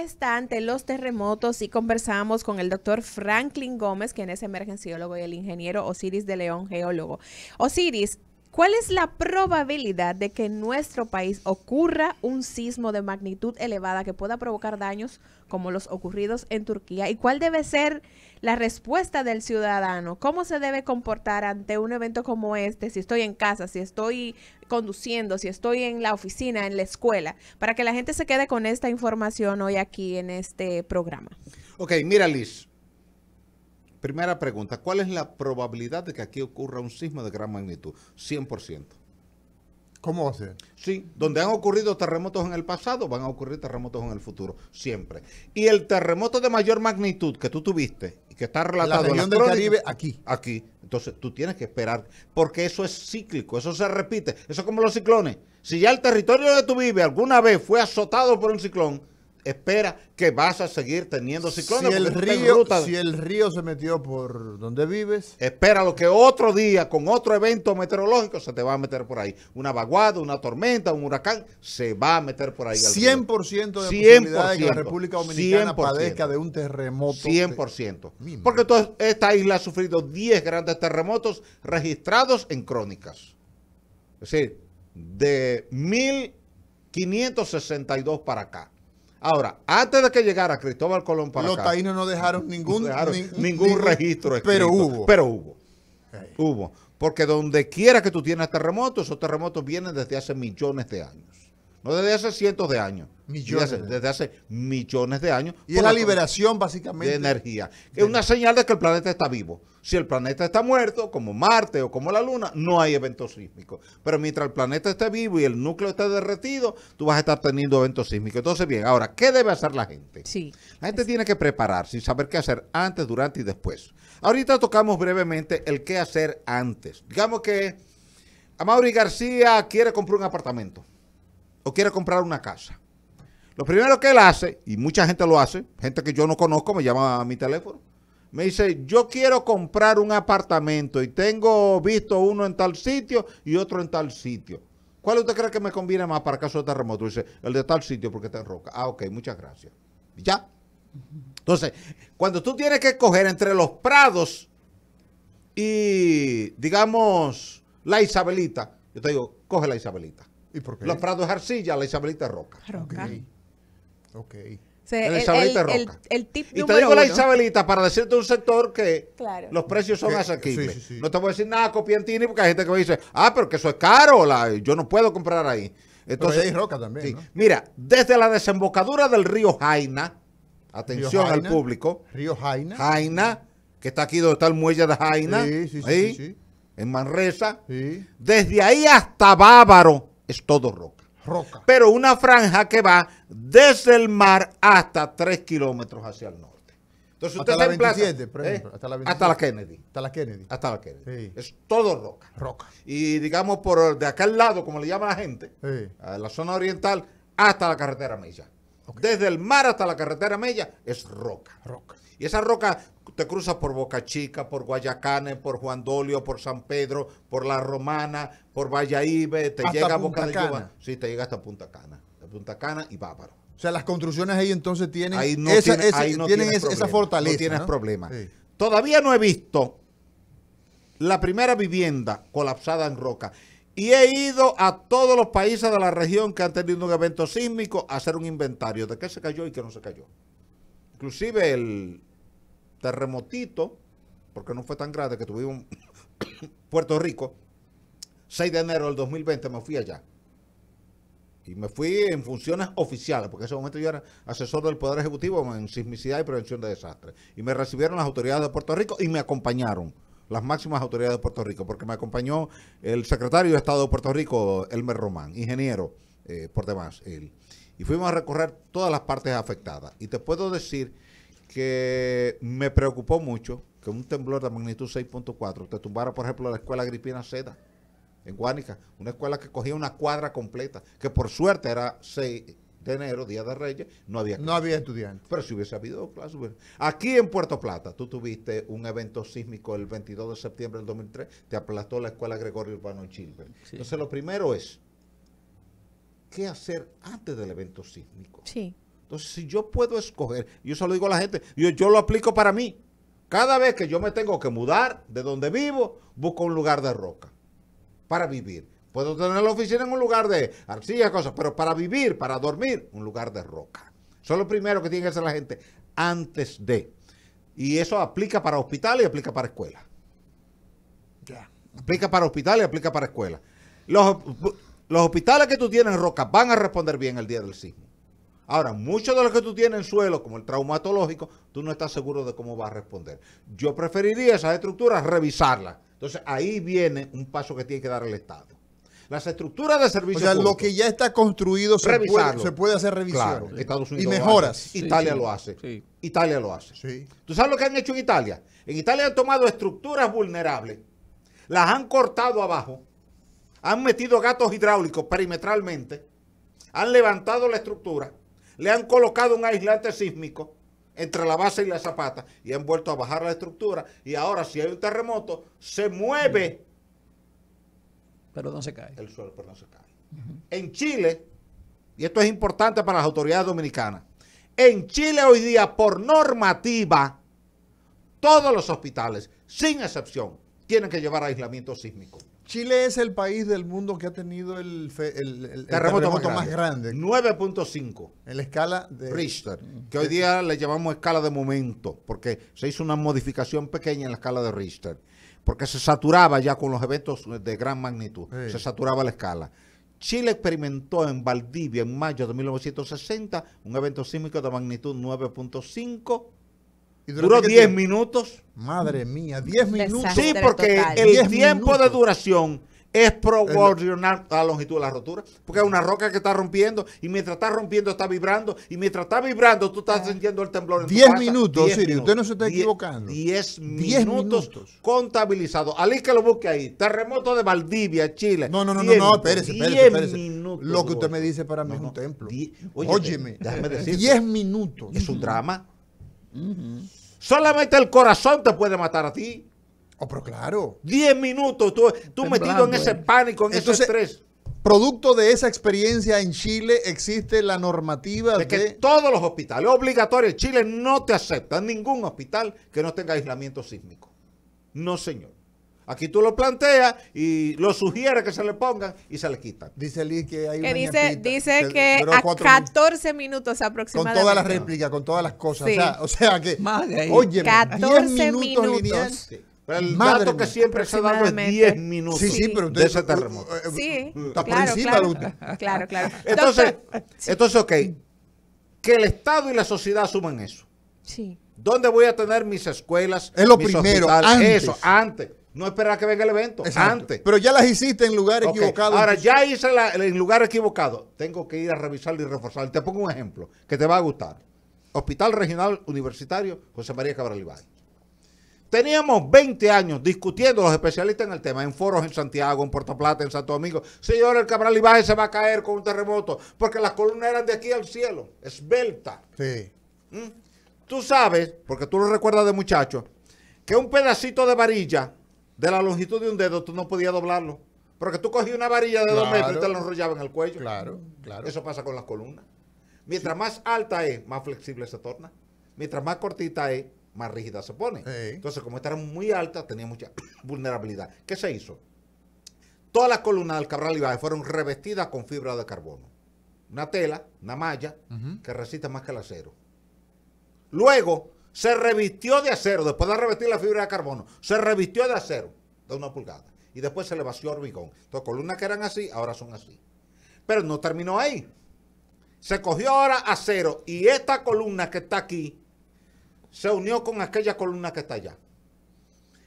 está ante los terremotos y conversamos con el doctor Franklin Gómez, quien es emergenciólogo, y el ingeniero Osiris de León, geólogo. Osiris, ¿Cuál es la probabilidad de que en nuestro país ocurra un sismo de magnitud elevada que pueda provocar daños como los ocurridos en Turquía? ¿Y cuál debe ser la respuesta del ciudadano? ¿Cómo se debe comportar ante un evento como este? Si estoy en casa, si estoy conduciendo, si estoy en la oficina, en la escuela, para que la gente se quede con esta información hoy aquí en este programa. Ok, mira Liz, Primera pregunta, ¿cuál es la probabilidad de que aquí ocurra un sismo de gran magnitud? 100%. ¿Cómo va a ser? Sí, donde han ocurrido terremotos en el pasado, van a ocurrir terremotos en el futuro, siempre. Y el terremoto de mayor magnitud que tú tuviste y que está relatado la en del aquí. Aquí. Entonces tú tienes que esperar, porque eso es cíclico, eso se repite. Eso es como los ciclones. Si ya el territorio donde tú vives alguna vez fue azotado por un ciclón, espera que vas a seguir teniendo ciclones. Si el, río, si el río se metió por donde vives. Espera lo que otro día, con otro evento meteorológico, se te va a meter por ahí. Una vaguada, una tormenta, un huracán, se va a meter por ahí. 100% de posibilidad de que la República Dominicana padezca de un terremoto. 100%. Porque toda esta isla ha sufrido 10 grandes terremotos registrados en crónicas. Es decir, de 1562 para acá. Ahora, antes de que llegara Cristóbal Colón para Los taínos no dejaron ningún, ningún registro Pero hubo. Pero hubo. Hubo. Porque donde quiera que tú tienes terremotos, esos terremotos vienen desde hace millones de años desde hace cientos de años. Millones. Desde hace, millones de años. Y es la liberación, básicamente. De energía. es una señal de que el planeta está vivo. Si el planeta está muerto, como Marte o como la Luna, no hay eventos sísmicos. Pero mientras el planeta esté vivo y el núcleo esté derretido, tú vas a estar teniendo eventos sísmicos. Entonces, bien, ahora, ¿qué debe hacer la gente? Sí. La gente tiene que prepararse sin saber qué hacer antes, durante y después. Ahorita tocamos brevemente el qué hacer antes. Digamos que Amaury García quiere comprar un apartamento o quiere comprar una casa. Lo primero que él hace, y mucha gente lo hace, gente que yo no conozco me llama a mi teléfono, me dice, yo quiero comprar un apartamento y tengo visto uno en tal sitio y otro en tal sitio. ¿Cuál usted cree que me conviene más para caso de terremoto? Dice, el de tal sitio porque está en roca. Ah, ok, muchas gracias. ya? Entonces, cuando tú tienes que escoger entre los prados y, digamos, la Isabelita, yo te digo, coge la Isabelita. Los Prados Arcilla, la Isabelita Roca. Ah, roca. Ok. la Isabelita el, Roca. y te digo la Isabelita para decirte un sector que los precios son asequibles. No te voy a decir nada Copiantini porque hay gente que me dice, ah, pero que eso es caro, yo no puedo comprar ahí. Entonces, roca también. Mira, desde la desembocadura del río Jaina, atención al público. Río Jaina. Jaina, que está aquí donde está el muelle de Jaina. Sí, sí, ahí, En Manresa. Desde ahí hasta Bávaro es todo roca. Roca. Pero una franja que va desde el mar hasta 3 kilómetros hacia el norte. Entonces hasta la por ¿eh? ejemplo, hasta, la hasta la Kennedy. Hasta la Kennedy. Hasta la Kennedy. Es todo roca. Roca. Y digamos por de al lado, como le llama la gente, a la zona oriental, hasta la carretera Mella. Desde el mar hasta la carretera Mella es roca. Roca. Y esa roca te cruza por Boca Chica, por Guayacane, por Juan Dolio, por San Pedro, por La Romana, por Valladolid, te llega a Boca Sí, te llega hasta Punta Cana. Punta Cana y Bávaro. O sea, las construcciones ahí entonces tienen esa, tiene, no tienen fortaleza. tienes problema. Todavía no he visto la primera vivienda colapsada en roca. Y he ido a todos los países de la región que han tenido un evento sísmico a hacer un inventario de qué se cayó y qué no se cayó. Inclusive el terremotito, porque no fue tan grande que tuvimos Puerto Rico, 6 de enero del 2020 me fui allá. Y me fui en funciones oficiales, porque en ese momento yo era asesor del Poder Ejecutivo en sismicidad y prevención de desastres. Y me recibieron las autoridades de Puerto Rico y me acompañaron las máximas autoridades de Puerto Rico, porque me acompañó el secretario de Estado de Puerto Rico, Elmer Román, ingeniero eh, por demás. Él y fuimos a recorrer todas las partes afectadas. Y te puedo decir que me preocupó mucho que un temblor de magnitud 6.4 te tumbara, por ejemplo, la escuela Agripina Seda en Guánica, una escuela que cogía una cuadra completa, que por suerte era 6 de enero, Día de Reyes, no había No había estudiantes. Pero si hubiese habido clases. Aquí en Puerto Plata, tú tuviste un evento sísmico el 22 de septiembre del 2003, te aplastó la escuela Gregorio Urbano en Chile. Entonces, lo primero es qué hacer antes del evento sísmico. Sí. Entonces, si yo puedo escoger, yo se lo digo a la gente, yo, yo lo aplico para mí. Cada vez que yo me tengo que mudar de donde vivo, busco un lugar de roca para vivir. Puedo tener la oficina en un lugar de arcilla, cosas, pero para vivir, para dormir, un lugar de roca. Eso es lo primero que tiene que hacer la gente antes de. Y eso aplica para hospital y aplica para escuela. Ya. Aplica para hospital y aplica para escuela. Los, los hospitales que tú tienes en Roca van a responder bien el día del sismo. Ahora, muchos de los que tú tienes en suelo, como el traumatológico, tú no estás seguro de cómo va a responder. Yo preferiría esas estructuras revisarlas. Entonces, ahí viene un paso que tiene que dar el Estado. Las estructuras de servicios. O sea, lo que ya está construido se, puede, se puede, hacer revisión. Claro, Estados Unidos. Y mejoras. Italia, lo hace. Italia lo hace. Italia ¿Tú sabes lo que han hecho en Italia? En Italia han tomado estructuras vulnerables, las han cortado abajo han metido gatos hidráulicos perimetralmente, han levantado la estructura, le han colocado un aislante sísmico entre la base y la zapata y han vuelto a bajar la estructura y ahora si hay un terremoto se mueve. Pero no se cae. El suelo, pero no se cae. En Chile, y esto es importante para las autoridades dominicanas, en Chile hoy día por normativa todos los hospitales, sin excepción, tienen que llevar aislamiento sísmico. Chile es el país del mundo que ha tenido el, terremoto, más grande. 9.5. En la escala de Richter, mm. que hoy día le llamamos escala de momento, porque se hizo una modificación pequeña en la escala de Richter, porque se saturaba ya con los eventos de gran magnitud, se saturaba la escala. Chile experimentó en Valdivia en mayo de 1960 un evento sísmico de magnitud 9.5 Duró 10 minutos. Madre mía, 10 minutos. Sí, porque el tiempo de duración es proporcional a la longitud de la rotura. Porque es una roca que está rompiendo y mientras está rompiendo está vibrando y mientras está vibrando tú estás sintiendo el temblor. En 10 minutos, Siri, usted no se está equivocando. 10 minutos, contabilizados. Alí que lo busque ahí. Terremoto de Valdivia, Chile. No, no, no, no, espérese, espérese, Minutos, lo que usted me dice para mí es un templo. Óyeme, déjame decir 10 minutos. Es un drama. Solamente el corazón te puede matar a ti. Oh, pero claro. Diez minutos tú, tú metido en ese eh. pánico, en ese estrés. Producto de esa experiencia en Chile existe la normativa de que todos los hospitales obligatorios Chile no te acepta, ningún hospital que no tenga aislamiento sísmico. No, señor. Aquí tú lo planteas y lo sugieres que se le pongan y se le quitan. Dice Liz que hay un una dice, dice que, a 14 minutos aproximadamente. Con todas las réplicas, con todas las cosas. O, sea, o, sea, que, oye, 14 minutos. minutos. el dato que siempre se ha dado es 10 minutos sí, sí, pero usted, de ese terremoto. Sí, claro, claro, claro, Entonces, entonces, ok, que el Estado y la sociedad asuman eso. Sí. ¿Dónde voy a tener mis escuelas? Es lo primero, Eso, antes. No esperar que venga el evento. Antes. Pero ya las hiciste en lugar equivocado. Ahora, ya hice en lugar equivocado. Tengo que ir a revisar y reforzar. Te pongo un ejemplo que te va a gustar. Hospital Regional Universitario José María Cabral Ibáñez. Teníamos 20 años discutiendo los especialistas en el tema, en foros en Santiago, en Puerto Plata, en Santo Domingo. Señor, el Cabral Ibáñez se va a caer con un terremoto porque las columnas eran de aquí al cielo, esbelta. Sí. ¿Mm? Tú sabes, porque tú lo recuerdas de muchacho, que un pedacito de varilla de la longitud de un dedo, tú no podías doblarlo. Porque tú cogías una varilla de dos metros y te la enrollabas en el cuello. Claro, claro. Eso pasa con las columnas. Mientras más alta es, más flexible se torna. Mientras más cortita es, más rígida se pone. Entonces, como esta era muy alta, tenía mucha vulnerabilidad. ¿Qué se hizo? Todas las columnas del Cabral fueron revestidas con fibra de carbono. Una tela, una malla, que resiste más que el acero. Luego, se revistió de acero, después de revestir la fibra de carbono, se revistió de acero de una pulgada y después se le vació hormigón. Estas columnas que eran así, ahora son así. Pero no terminó ahí. Se cogió ahora acero y esta columna que está aquí se unió con aquella columna que está allá.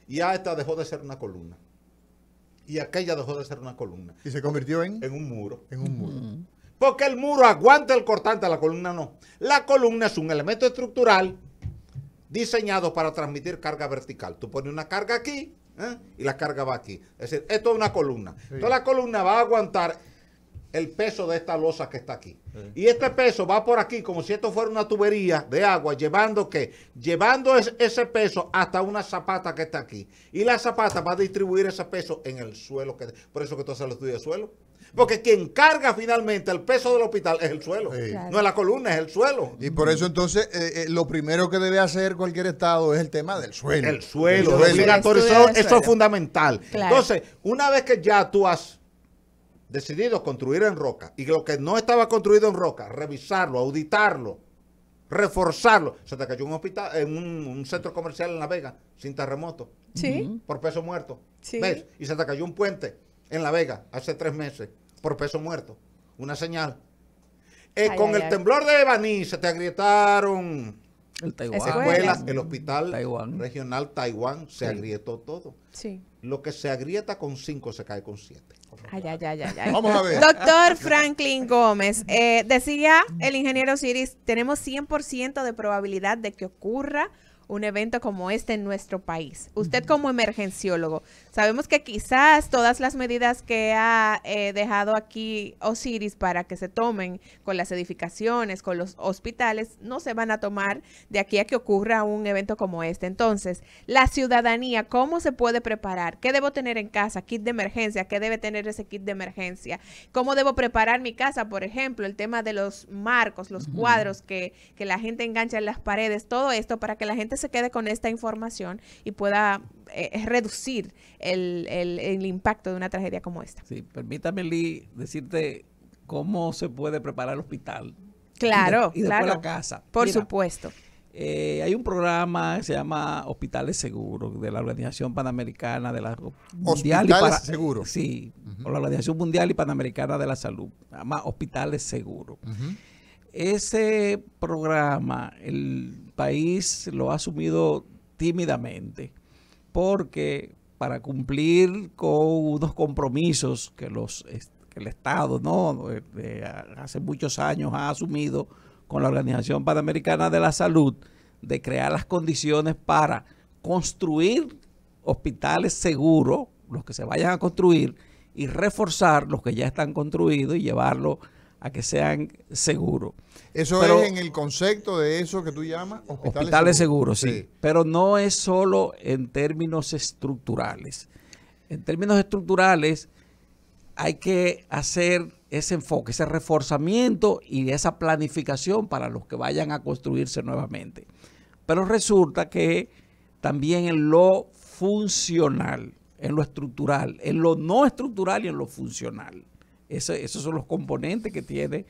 Y ya esta dejó de ser una columna. Y aquella dejó de ser una columna. ¿Y se convirtió en? En un muro. En un muro. Porque el muro aguanta el cortante, la columna no. La columna es un elemento estructural diseñado para transmitir carga vertical. Tú pones una carga aquí ¿eh? y la carga va aquí. Es decir, esto es una columna. toda Entonces la columna va a aguantar el peso de esta losa que está aquí. Y este peso va por aquí como si esto fuera una tubería de agua, llevando que Llevando ese peso hasta una zapata que está aquí. Y la zapata va a distribuir ese peso en el suelo. Que, por eso que tú haces el estudio de suelo. Porque quien carga finalmente el peso del hospital es el suelo. No es la columna, es el suelo. Y por eso entonces eh, eh, lo primero que debe hacer cualquier Estado es el tema del suelo. El suelo, Eso, es fundamental. Entonces, una vez que ya tú has decidido construir en roca y lo que no estaba construido en roca, revisarlo, auditarlo, reforzarlo. Se te cayó un hospital, en eh, un, centro comercial en La Vega, sin terremoto. Sí. Por peso muerto. Sí. ¿Ves? Y se te cayó un puente en La Vega hace tres meses por peso muerto. Una señal. Eh, con el temblor de Baní se te agrietaron el escuelas, el hospital regional Taiwán, se agrietó todo. Sí. Lo que se agrieta con cinco se cae con 7. Vamos a ver. Doctor Franklin Gómez, eh, decía el ingeniero Siris, tenemos 100% de probabilidad de que ocurra un evento como este en nuestro país. Usted como emergenciólogo, sabemos que quizás todas las medidas que ha eh, dejado aquí Osiris para que se tomen con las edificaciones, con los hospitales, no se van a tomar de aquí a que ocurra un evento como este. Entonces, la ciudadanía, ¿cómo se puede preparar? ¿Qué debo tener en casa? ¿Kit de emergencia? ¿Qué debe tener ese kit de emergencia? ¿Cómo debo preparar mi casa? Por ejemplo, el tema de los marcos, los cuadros que, que la gente engancha en las paredes, todo esto para que la gente se quede con esta información y pueda eh, reducir el, impacto de una tragedia como esta. Sí, permítame, Lee, decirte cómo se puede preparar el hospital. Claro, y claro. la casa. Por supuesto. Eh, hay un programa que se llama Hospitales Seguros de la Organización Panamericana de la Mundial Hospitales Seguros. Sí, la Organización Mundial y Panamericana de la Salud. Se llama Hospitales Seguros. Ese programa el país lo ha asumido tímidamente porque para cumplir con unos compromisos que, los, que el Estado ¿no? hace muchos años ha asumido con la Organización Panamericana de la Salud de crear las condiciones para construir hospitales seguros, los que se vayan a construir, y reforzar los que ya están construidos y llevarlos a que sean seguros. Eso es en el concepto de eso que tú llamas hospitales, hospitales seguros. sí. Pero no es solo en términos estructurales. En términos estructurales hay que hacer ese enfoque, ese reforzamiento y esa planificación para los que vayan a construirse nuevamente. Pero resulta que también en lo funcional, en lo estructural, en lo no estructural y en lo funcional esos son los componentes que tiene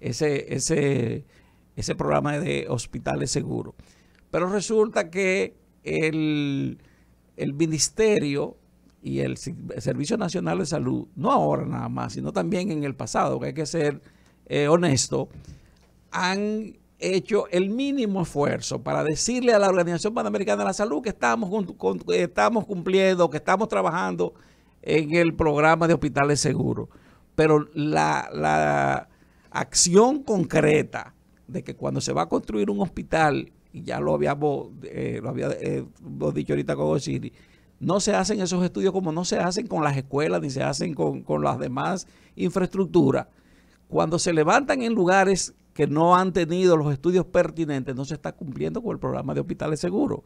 ese, ese, programa de hospitales seguros. Pero resulta que el, ministerio y el Servicio Nacional de Salud, no ahora nada más, sino también en el pasado, que hay que ser eh, honesto, han hecho el mínimo esfuerzo para decirle a la Organización Panamericana de la Salud que estamos, estamos cumpliendo, que estamos trabajando en el programa de hospitales seguros. Pero la, acción concreta de que cuando se va a construir un hospital, y ya lo habíamos eh, lo eh, dicho ahorita con no se hacen esos estudios como no se hacen con las escuelas ni se hacen con, las demás infraestructuras. Cuando se levantan en lugares que no han tenido los estudios pertinentes, no se está cumpliendo con el programa de hospitales seguros.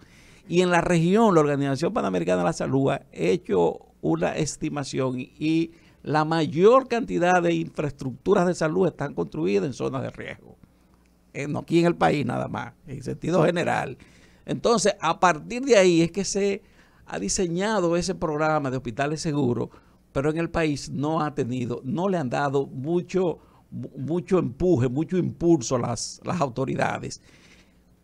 Y en la región, la Organización Panamericana de la Salud ha hecho una estimación y la mayor cantidad de infraestructuras de salud están construidas en zonas de riesgo. Eh, no aquí en el país nada más, en sentido general. Entonces, a partir de ahí es que se ha diseñado ese programa de hospitales seguros, pero en el país no ha tenido, no le han dado mucho, mucho empuje, mucho impulso a las autoridades.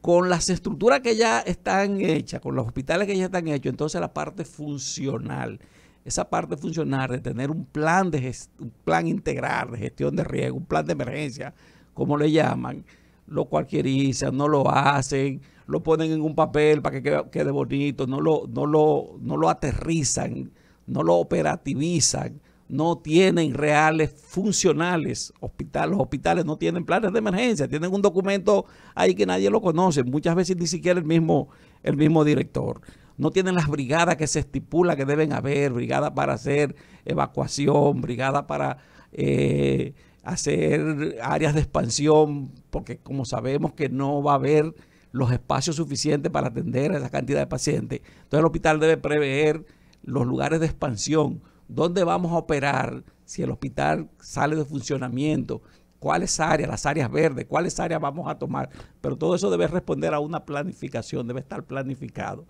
Con las estructuras que ya están hechas, con los hospitales que ya están hechos, entonces la parte funcional esa parte funcional de tener un plan, de un plan integral de gestión de riesgo, un plan de emergencia, como le llaman, lo cualquierizan, no lo hacen, lo ponen en un papel para que quede, bonito, no lo, no, lo, no lo aterrizan, no lo operativizan, no tienen reales funcionales. hospitales. los hospitales no tienen planes de emergencia, tienen un documento ahí que nadie lo conoce, muchas veces ni siquiera el mismo, el mismo director no tienen las brigadas que se estipula que deben haber, brigadas para hacer evacuación, brigada para eh, hacer áreas de expansión, porque como sabemos que no va a haber los espacios suficientes para atender a esa cantidad de pacientes. Entonces el hospital debe prever los lugares de expansión, dónde vamos a operar si el hospital sale de funcionamiento, cuáles áreas, las áreas verdes, cuáles áreas vamos a tomar. Pero todo eso debe responder a una planificación, debe estar planificado.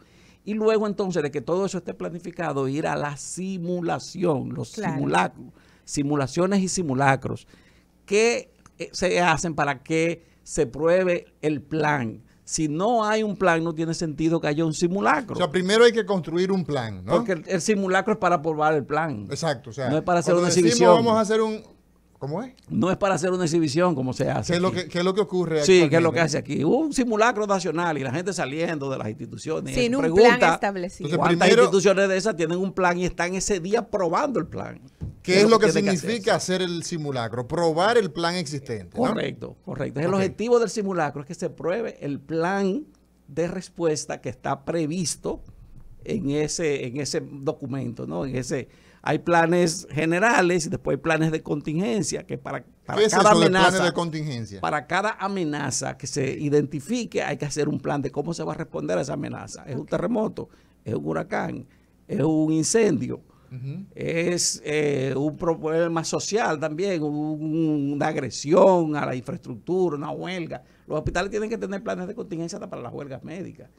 Y luego entonces de que todo eso esté planificado, ir a la simulación, los simulacros, simulaciones y simulacros. ¿Qué eh, se hacen para que se pruebe el plan? Si no hay un plan, no tiene sentido que haya un simulacro. O sea, primero hay que construir un plan, ¿no? Porque el, simulacro es para probar el plan. Exacto, o sea, no es para hacer una exhibición. vamos a hacer un ¿Cómo es? No es para hacer una exhibición como se hace. ¿Qué es lo que, lo que ocurre aquí? Sí, ¿qué es lo que hace aquí? un simulacro nacional y la gente saliendo de las instituciones. Sin un plan establecido. instituciones de esas tienen un plan y están ese día probando el plan? ¿Qué, es, lo que, significa hacer? el simulacro? Probar el plan existente. Correcto, ¿no? correcto. El objetivo del simulacro es que se pruebe el plan de respuesta que está previsto en ese, en ese documento, ¿no? En ese hay planes generales y después hay planes de contingencia que para, cada amenaza de contingencia? para cada amenaza que se identifique hay que hacer un plan de cómo se va a responder a esa amenaza es un terremoto es un huracán es un incendio Es eh, un problema social también, una agresión a la infraestructura, una huelga. Los hospitales tienen que tener planes de contingencia para las huelgas médicas,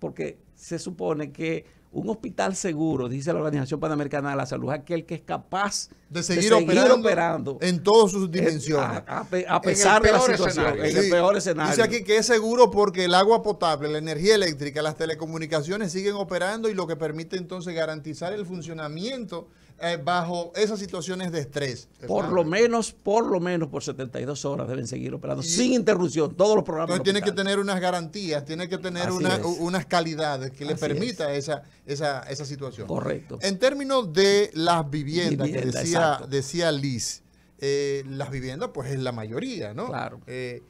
porque se supone que un hospital seguro, dice la Organización Panamericana de la Salud, es aquel que es capaz de seguir, operando, en todas sus dimensiones. A, pesar de la situación, el peor escenario. Dice aquí que es seguro porque el agua potable, la energía eléctrica, las telecomunicaciones siguen operando y lo que permite entonces garantizar el funcionamiento eh, bajo esas situaciones de estrés. Por lo menos, por lo menos por 72 horas deben seguir operando sin interrupción todos los programas. tiene que tener unas garantías, tiene que tener unas calidades que le permita esa, esa, situación. Correcto. En términos de las viviendas, que decía, Liz, eh, las viviendas pues es la mayoría, ¿no? Claro. Eh,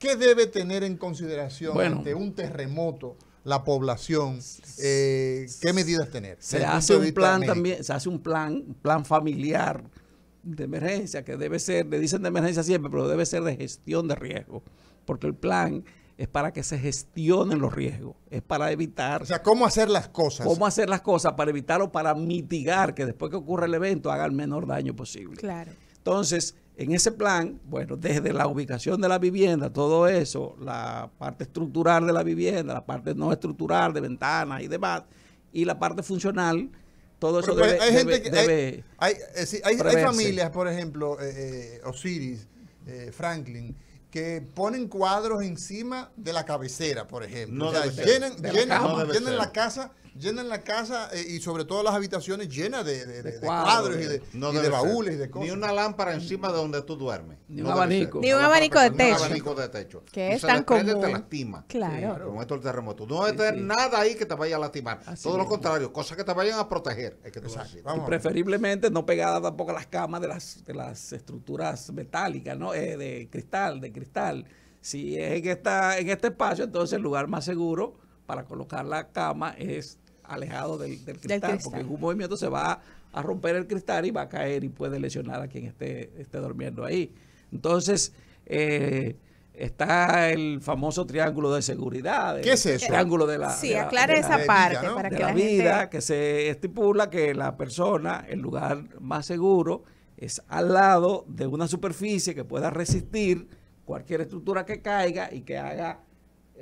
¿Qué debe tener en consideración ante un terremoto? la población, eh, qué medidas tener. Se hace un plan también, se hace un plan, plan familiar de emergencia, que debe ser, le dicen de emergencia siempre, pero debe ser de gestión de riesgo, porque el plan es para que se gestionen los riesgos, es para evitar... O sea, cómo hacer las cosas. Cómo hacer las cosas para evitar o para mitigar que después que ocurra el evento haga el menor daño posible. Claro. Entonces, en ese plan, bueno, desde la ubicación de la vivienda, todo eso, la parte estructural de la vivienda, la parte no estructural de ventanas y demás, y la parte funcional, todo eso debe, hay hay, eh, familias, por ejemplo, eh, eh, Osiris, Franklin, que ponen cuadros encima de la cabecera, por ejemplo. o sea, llenan la casa llenan la casa eh, y sobre todo las habitaciones llenas de, cuadros y de, baúles de Ni una lámpara encima de donde tú duermes. Ni un abanico. Ni un abanico de techo. Ni un abanico de Que es tan te lastima. Claro. Como esto el terremoto. No debe tener nada ahí que te vaya a lastimar. Todo lo contrario, cosas que te vayan a proteger. que preferiblemente no pegada tampoco a las camas de las, de las estructuras metálicas, ¿no? Eh, de cristal, de cristal. Si es en, esta, en este espacio, entonces el lugar más seguro para colocar la cama es alejado del, cristal, porque en un movimiento se va a romper el cristal y va a caer y puede lesionar a quien esté, esté durmiendo ahí. Entonces, eh, está el famoso triángulo de seguridad. ¿Qué es eso? El triángulo de la. Sí, esa parte para que la, vida, que se estipula que la persona, el lugar más seguro, es al lado de una superficie que pueda resistir cualquier estructura que caiga y que haga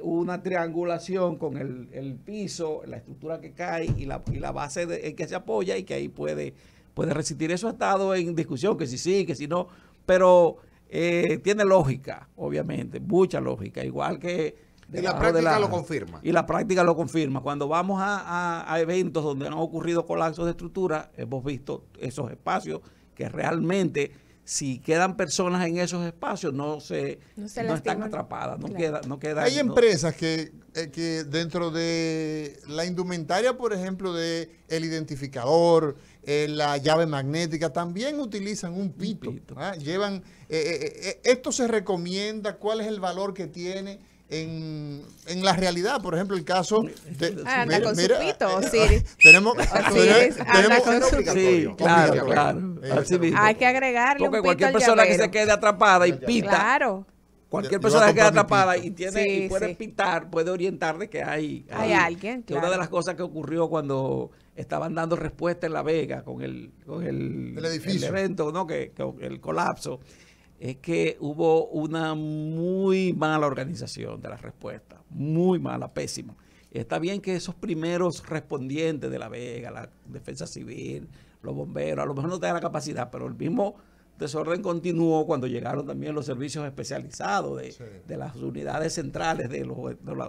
una triangulación con el, el, piso, la estructura que cae y la, y la base de, en que se apoya y que ahí puede, puede resistir. Eso ha estado en discusión, que si sí, que si no, pero eh, tiene lógica, obviamente, mucha lógica, igual que... Y la práctica lo confirma. Y la práctica lo confirma. Cuando vamos a, eventos donde han ocurrido colapsos de estructura, hemos visto esos espacios que realmente si quedan personas en esos espacios, no se, están atrapadas, no, queda, no queda, Hay empresas eh, que, dentro de la indumentaria, por ejemplo, de el identificador, eh, la llave magnética, también utilizan un pito. ¿ah? Eh, esto se recomienda, cuál es el valor que tiene en, en, la realidad, por ejemplo, el caso de. Tenemos. tenemos sí, claro, claro. Eh, hay que agregarle Porque cualquier persona que se quede atrapada y pita. Claro. Cualquier persona que quede atrapada y tiene y puede pitar, puede orientar de que hay, hay, alguien. Claro. Una de las cosas que ocurrió cuando estaban dando respuesta en La Vega con el, con el, evento, ¿no? que, el colapso, es que hubo una muy mala organización de la respuesta, muy mala, pésima. Está bien que esos primeros respondientes de La Vega, la Defensa Civil, los bomberos, a lo mejor no tenían la capacidad, pero el mismo desorden continuó cuando llegaron también los servicios especializados de, las unidades centrales de, los,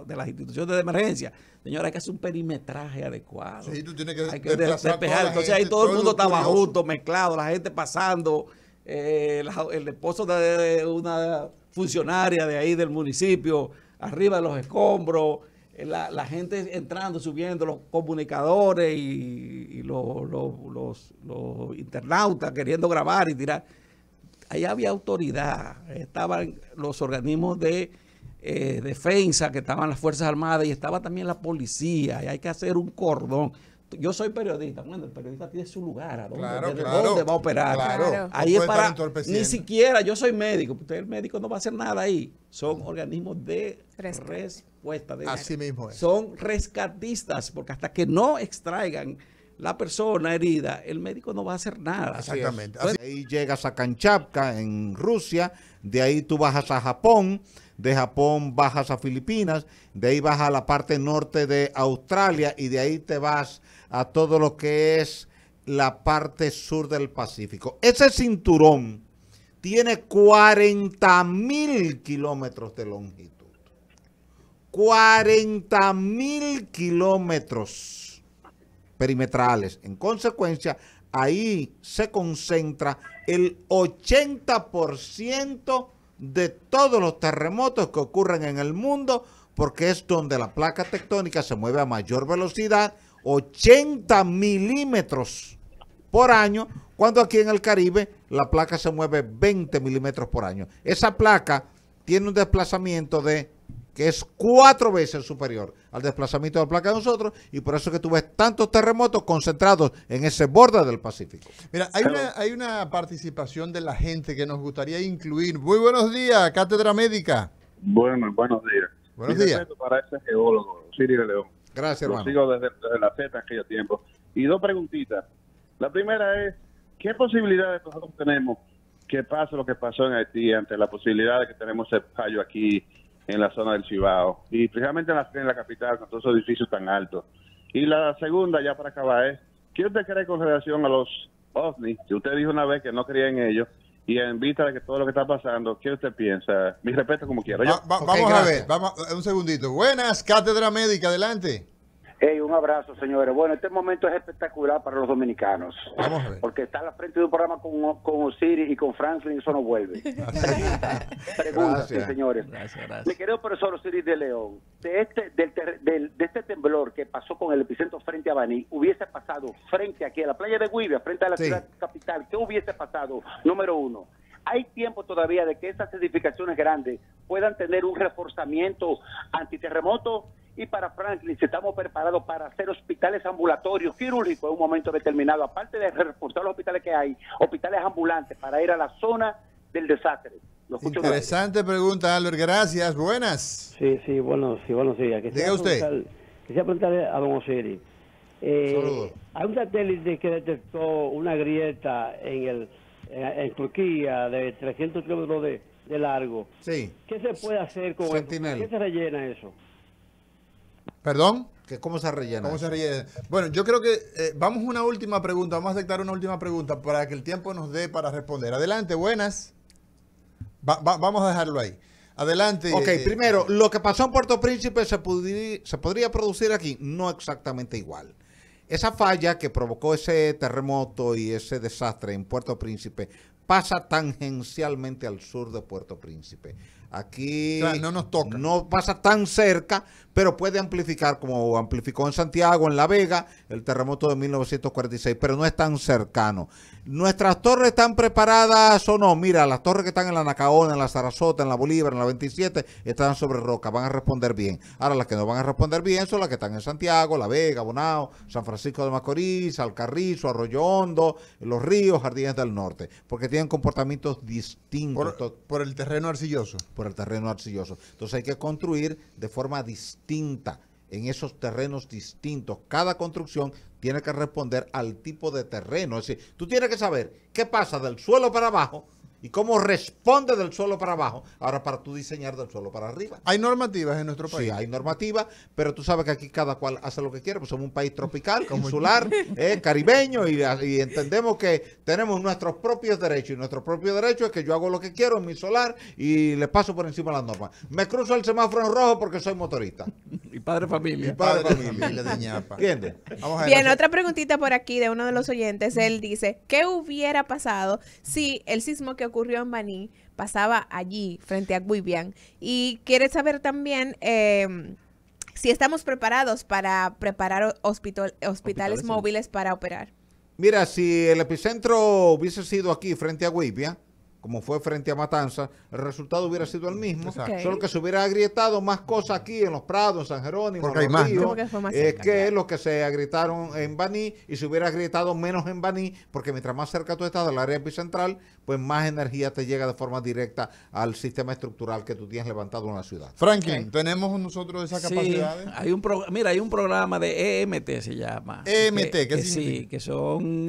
de, las instituciones de emergencia. Señora, hay que hacer un perimetraje adecuado. Sí, tú tienes que hay que despejar. Entonces ahí todo, todo el mundo estaba junto, mezclado, la gente pasando eh, el, esposo de una funcionaria de ahí del municipio, arriba de los escombros, eh, la, gente entrando, subiendo, los comunicadores y, los, internautas queriendo grabar y tirar. Ahí había autoridad, estaban los organismos de eh, defensa, que estaban las Fuerzas Armadas y estaba también la policía, y hay que hacer un cordón yo soy periodista. Bueno, el periodista tiene su lugar, a dónde, va a operar. ahí es para. Ni siquiera yo soy médico. Usted, el médico no va a hacer nada ahí. Son organismos de respuesta. De, Así mismo es. Son rescatistas, porque hasta que no extraigan la persona herida, el médico no va a hacer nada. Exactamente. De ahí llegas a Kanchapka, en Rusia, de ahí tú bajas a Japón, de Japón bajas a Filipinas, de ahí vas a la parte norte de Australia y de ahí te vas a todo lo que es la parte sur del Pacífico. Ese cinturón tiene 40 mil kilómetros de longitud. 40 mil kilómetros perimetrales. En consecuencia, ahí se concentra el 80% de todos los terremotos que ocurren en el mundo, porque es donde la placa tectónica se mueve a mayor velocidad 80 milímetros por año, cuando aquí en el Caribe la placa se mueve 20 milímetros por año. Esa placa tiene un desplazamiento de que es cuatro veces superior al desplazamiento de la placa de nosotros y por eso que tú ves tantos terremotos concentrados en ese borde del Pacífico. Mira, hay, una, hay una participación de la gente que nos gustaría incluir. Muy buenos días, Cátedra Médica. Bueno, buenos días. Buenos días. Para ese geólogo, León. Gracias, hermano. sigo desde, la tiempo. Y dos preguntitas. La primera es, ¿qué posibilidades nosotros tenemos que pase lo que pasó en Haití ante la posibilidad de que tenemos ese fallo aquí en la zona del Cibao? Y precisamente en la, en la capital, con todos esos edificios tan altos. Y la segunda, ya para acabar, es, ¿qué usted cree con relación a los ovnis? Que usted dijo una vez que no creía en ellos y en vista de que todo lo que está pasando, ¿qué usted piensa? Mi respeto como quiera. vamos a ver, vamos, un segundito. Buenas, Cátedra Médica, adelante un abrazo, señores. Bueno, este momento es espectacular para los dominicanos. Vamos a ver. Porque está frente de un programa con, con Osiris y con Franklin, eso no vuelve. Pregunta, señores. Gracias, gracias. Mi querido profesor Osiris de León, de este, del, de este temblor que pasó con el epicentro frente a Baní, hubiese pasado frente aquí a la playa de Guivia, frente a la ciudad capital, ¿qué hubiese pasado? Número uno, hay tiempo todavía de que estas edificaciones grandes puedan tener un reforzamiento antiterremoto y para Franklin si estamos preparados para hacer hospitales ambulatorios quirúrgicos en un momento determinado, aparte de reforzar los hospitales que hay, hospitales ambulantes para ir a la zona del desastre. Interesante pregunta, Albert. Gracias. Buenas. Sí, sí, buenos, sí, días. Diga usted. Quisiera preguntarle a don Osiris. Eh, hay un satélite que detectó una grieta en el eh, en Turquía, de 300 kilómetros de, largo. Sí. ¿Qué se puede hacer con eso? ¿Qué se rellena eso? ¿Perdón? ¿Que ¿Cómo se rellena? Bueno, yo creo que eh, vamos a una última pregunta, vamos a aceptar una última pregunta para que el tiempo nos dé para responder. Adelante, buenas. vamos a dejarlo ahí. Adelante. Ok, eh, primero, lo que pasó en Puerto Príncipe se, se podría producir aquí, no exactamente igual. Esa falla que provocó ese terremoto y ese desastre en Puerto Príncipe pasa tangencialmente al sur de Puerto Príncipe. Aquí no nos No pasa tan cerca, pero puede amplificar como amplificó en Santiago, en La Vega, el terremoto de 1946, pero no es tan cercano. ¿Nuestras torres están preparadas o no? Mira, las torres que están en la Nacaona, en la Sarasota, en la Bolívar, en la 27, están sobre roca, van a responder bien. Ahora, las que no van a responder bien son las que están en Santiago, La Vega, Bonao, San Francisco de Macorís, Alcarrizo, Arroyo Hondo, Los Ríos, Jardines del Norte, porque tienen comportamientos distintos. Por, el terreno arcilloso. Por el terreno arcilloso. Entonces hay que construir de forma distinta distinta en esos terrenos distintos. Cada construcción tiene que responder al tipo de terreno. Es decir, tú tienes que saber qué pasa del suelo para abajo y cómo responde del suelo para abajo, ahora para tú diseñar del suelo para arriba. Hay normativas en nuestro país. Sí, hay normativas, pero tú sabes que aquí cada cual hace lo que quiere, pues somos un país tropical, insular, eh, caribeño, y, entendemos que tenemos nuestros propios derechos, y nuestro propio derecho es que yo hago lo que quiero en mi solar y le paso por encima las normas. Me cruzo el semáforo en rojo porque soy motorista. Y padre familia. Y padre, familia. Bien, otra preguntita por aquí de uno de los oyentes. Él dice, ¿qué hubiera pasado si el sismo que ocurrió en Maní, pasaba allí, frente a Guibian. Y quiere saber también... Em, si estamos preparados para preparar hospitales, móviles para operar. Mira, si el epicentro hubiese sido aquí, frente a Guipia, como fue frente a Matanza, el resultado hubiera sido el mismo, solo que se hubiera agrietado más cosas aquí en Los Prados, en San Jerónimo, en los Ríos, eh, que, que los que se agrietaron en Baní y se hubiera agrietado menos en Baní, porque mientras más cerca tú estás del área epicentral, pues más energía te llega de forma directa al sistema estructural que tú tienes levantado en la ciudad. Franklin, ¿tenemos nosotros esa capacidades? Sí, hay un pro, mira, hay un programa de EMT se llama. EMT, que, significa? Sí, que son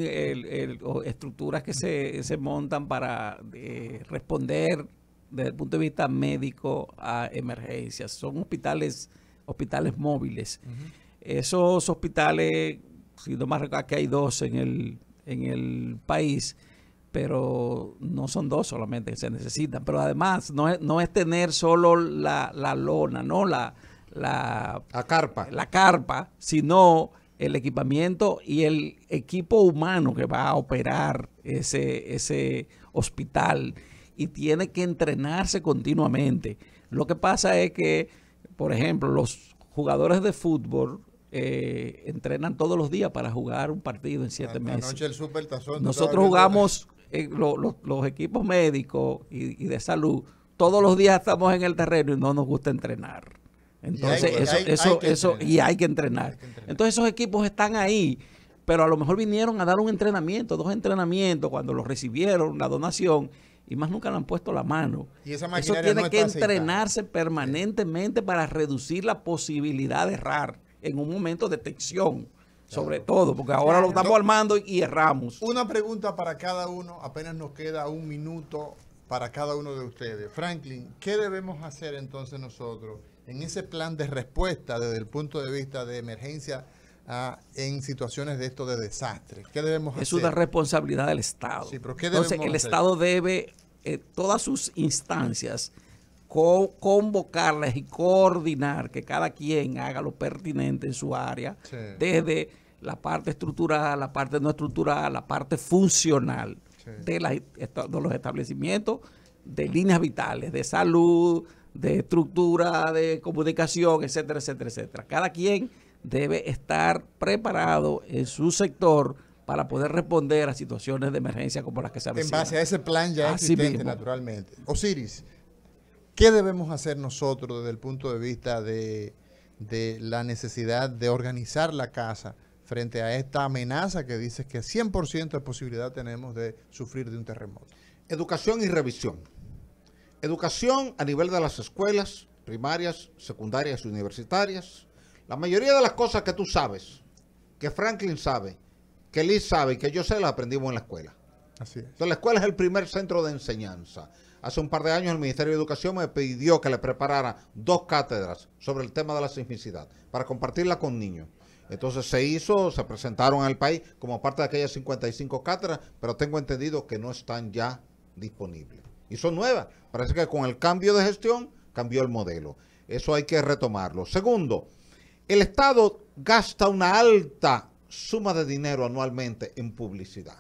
estructuras que se montan para eh, responder desde el punto de vista médico a emergencias. Son hospitales, hospitales móviles. Esos hospitales, si no más recuerdo, hay dos en el, en el país, pero no son dos solamente que se necesitan. Pero además, no es, no es tener solo la, lona, no la, la, carpa. La carpa, sino el equipamiento y el equipo humano que va a operar ese, ese hospital y tiene que entrenarse continuamente. Lo que pasa es que, por ejemplo, los jugadores de fútbol eh, entrenan todos los días para jugar un partido en siete meses. Nosotros jugamos eh, los equipos médicos y, de salud. Todos los días estamos en el terreno y no nos gusta entrenar. Entonces, eso, eso, eso y hay que entrenar. Entonces, esos equipos están ahí pero a lo mejor vinieron a dar un entrenamiento, dos entrenamientos, cuando lo recibieron, la donación, y más nunca le han puesto la mano. Y esa Eso tiene que entrenarse permanentemente para reducir la posibilidad de errar en un momento de tensión. Sobre todo, porque ahora lo estamos armando y erramos. Una pregunta para cada uno, apenas nos queda un minuto para cada uno de ustedes. Franklin, ¿qué debemos hacer entonces nosotros en ese plan de respuesta desde el punto de vista de emergencia en situaciones de esto de desastre? ¿Qué debemos es hacer? Es una responsabilidad del Estado. Entonces, el Estado debe, eh, todas sus instancias, convocarlas y coordinar que cada quien haga lo pertinente en su área, desde la parte estructural, la parte no estructural, la parte funcional de, de los establecimientos de líneas vitales, de salud, de estructura, de comunicación, etcétera, etcétera, etcétera. Cada quien debe estar preparado en su sector para poder responder a situaciones de emergencia como las que se avecinan. En base a ese plan ya existente, naturalmente. Osiris, ¿qué debemos hacer nosotros desde el punto de vista de, la necesidad de organizar la casa frente a esta amenaza que dices que 100% de posibilidad tenemos de sufrir de un terremoto? Educación y revisión. Educación a nivel de las escuelas primarias, secundarias y universitarias. La mayoría de las cosas que tú sabes, que Franklin sabe, que Liz sabe y que yo sé, las aprendimos en la escuela. Así es. Entonces, la escuela es el primer centro de enseñanza. Hace un par de años el Ministerio de Educación me pidió que le preparara dos cátedras sobre el tema de la simplicidad, para compartirla con niños. Entonces se hizo, se presentaron al país como parte de aquellas 55 cátedras, pero tengo entendido que no están ya disponibles. Y son nuevas. Parece que con el cambio de gestión cambió el modelo. Eso hay que retomarlo. Segundo, el Estado gasta una alta suma de dinero anualmente en publicidad.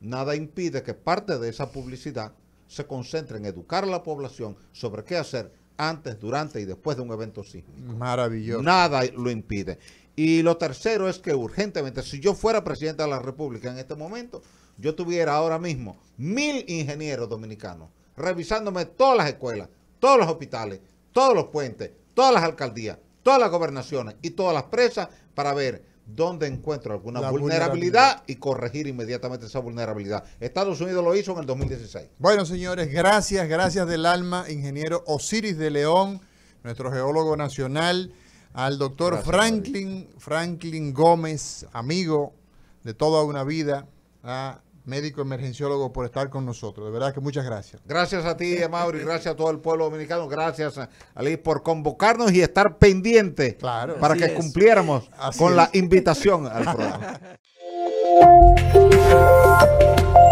Nada impide que parte de esa publicidad se concentre en educar a la población sobre qué hacer antes, durante y después de un evento sísmico. Maravilloso. Nada lo impide. Y lo tercero es que urgentemente, si yo fuera presidente de la República en este momento, yo tuviera ahora mismo mil ingenieros dominicanos revisándome todas las escuelas, todos los hospitales, todos los puentes, todas las alcaldías, todas las gobernaciones y todas las presas para ver dónde encuentro alguna vulnerabilidad, y corregir inmediatamente esa vulnerabilidad. Estados Unidos lo hizo en el 2016. Bueno, señores, gracias, gracias del alma, ingeniero Osiris de León, nuestro geólogo nacional, al doctor Franklin, Franklin Gómez, amigo de toda una vida, a médico emergenciólogo, por estar con nosotros. De verdad que muchas gracias. Gracias a ti, Mauro, gracias a todo el pueblo dominicano. Gracias, a Ali, por convocarnos y estar pendiente para que cumpliéramos con la invitación al programa.